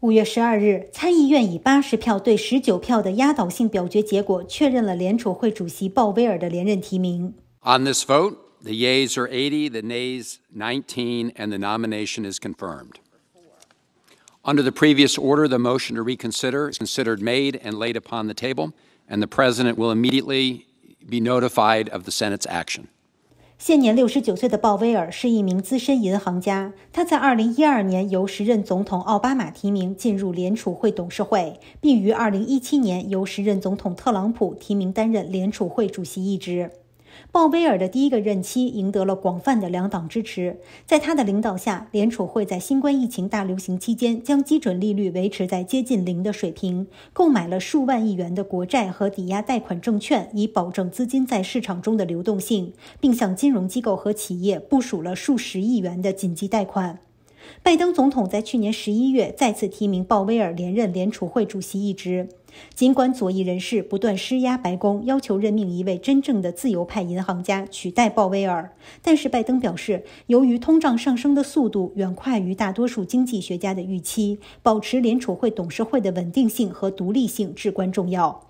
五月十二日，参议院以八十票对十九票的压倒性表决结果，确认了联储会主席鲍威尔的连任提名。On this vote, the yeas are 80, the nays 19, and the nomination is confirmed. Under the previous order, the motion to reconsider is considered made and laid upon the table, and the President will immediately be notified of the Senate's action. 现年六十九岁的鲍威尔是一名资深银行家。他在二零一二年由时任总统奥巴马提名进入联储会董事会，并于二零一七年由时任总统特朗普提名担任联储会主席一职。鲍威尔的第一个任期赢得了广泛的两党支持。在他的领导下，联储会在新冠疫情大流行期间将基准利率维持在接近零的水平，购买了数万亿元的国债和抵押贷款证券，以保证资金在市场中的流动性，并向金融机构和企业部署了数十亿元的紧急贷款。拜登总统在去年十一月再次提名鲍威尔连任联储会主席一职。尽管左翼人士不断施压白宫，要求任命一位真正的自由派银行家取代鲍威尔，但是拜登表示，由于通胀上升的速度远快于大多数经济学家的预期，保持联储会董事会的稳定性和独立性至关重要。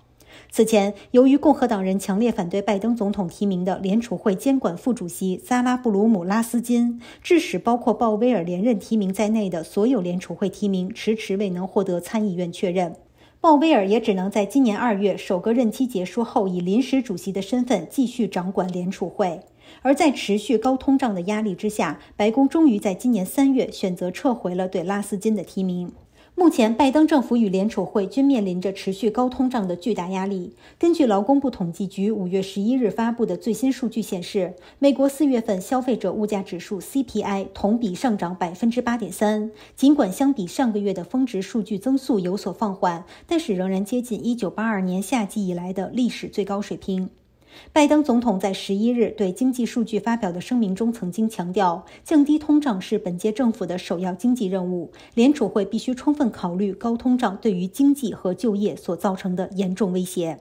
此前，由于共和党人强烈反对拜登总统提名的联储会监管副主席萨拉布鲁姆拉斯金，致使包括鲍威尔连任提名在内的所有联储会提名迟迟未能获得参议院确认。鲍威尔也只能在今年二月首个任期结束后，以临时主席的身份继续掌管联储会。而在持续高通胀的压力之下，白宫终于在今年三月选择撤回了对拉斯金的提名。目前，拜登政府与联储会均面临着持续高通胀的巨大压力。根据劳工部统计局五月十一日发布的最新数据显示，美国四月份消费者物价指数 （CPI） 同比上涨百分之八点三。尽管相比上个月的峰值数据增速有所放缓，但是仍然接近一九八二年夏季以来的历史最高水平。拜登总统在十一日对经济数据发表的声明中，曾经强调，降低通胀是本届政府的首要经济任务。联储会必须充分考虑高通胀对于经济和就业所造成的严重威胁。